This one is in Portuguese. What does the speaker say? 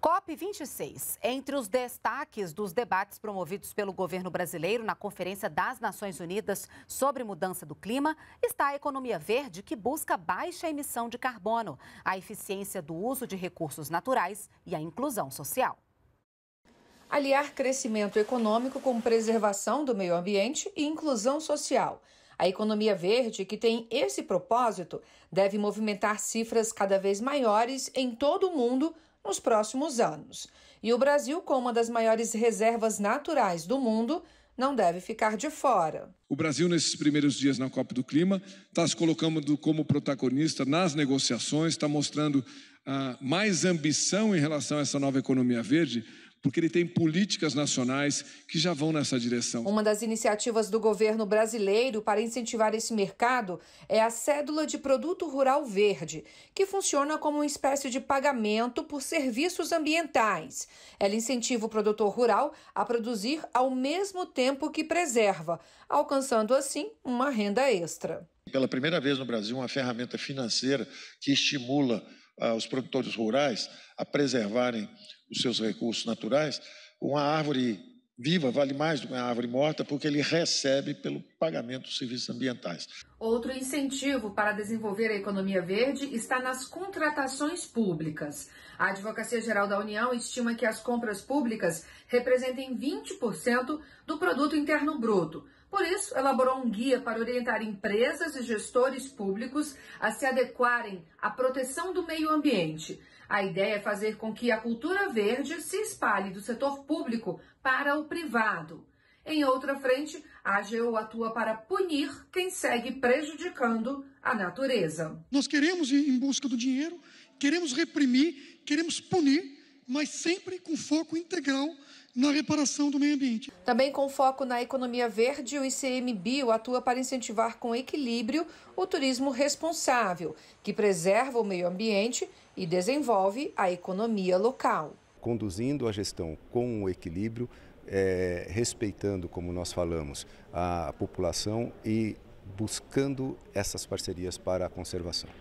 COP26. Entre os destaques dos debates promovidos pelo governo brasileiro na Conferência das Nações Unidas sobre Mudança do Clima, está a economia verde, que busca baixa emissão de carbono, a eficiência do uso de recursos naturais e a inclusão social. Aliar crescimento econômico com preservação do meio ambiente e inclusão social. A economia verde, que tem esse propósito, deve movimentar cifras cada vez maiores em todo o mundo nos próximos anos. E o Brasil, com uma das maiores reservas naturais do mundo, não deve ficar de fora. O Brasil, nesses primeiros dias na COP do Clima, está se colocando como protagonista nas negociações, está mostrando ah, mais ambição em relação a essa nova economia verde, porque ele tem políticas nacionais que já vão nessa direção. Uma das iniciativas do governo brasileiro para incentivar esse mercado é a Cédula de Produto Rural Verde, que funciona como uma espécie de pagamento por serviços ambientais. Ela incentiva o produtor rural a produzir ao mesmo tempo que preserva, alcançando assim uma renda extra. Pela primeira vez no Brasil, uma ferramenta financeira que estimula os produtores rurais a preservarem os seus recursos naturais, uma árvore viva vale mais do que uma árvore morta, porque ele recebe pelo pagamento dos serviços ambientais. Outro incentivo para desenvolver a economia verde está nas contratações públicas. A Advocacia Geral da União estima que as compras públicas representem 20% do produto interno bruto. Por isso, elaborou um guia para orientar empresas e gestores públicos a se adequarem à proteção do meio ambiente. A ideia é fazer com que a cultura verde se espalhe do setor público para o privado. Em outra frente, a AGU atua para punir quem segue prejudicando a natureza. Nós queremos ir em busca do dinheiro, queremos reprimir, queremos punir mas sempre com foco integral na reparação do meio ambiente. Também com foco na economia verde, o ICMBio atua para incentivar com equilíbrio o turismo responsável, que preserva o meio ambiente e desenvolve a economia local. Conduzindo a gestão com o equilíbrio, é, respeitando, como nós falamos, a população e buscando essas parcerias para a conservação.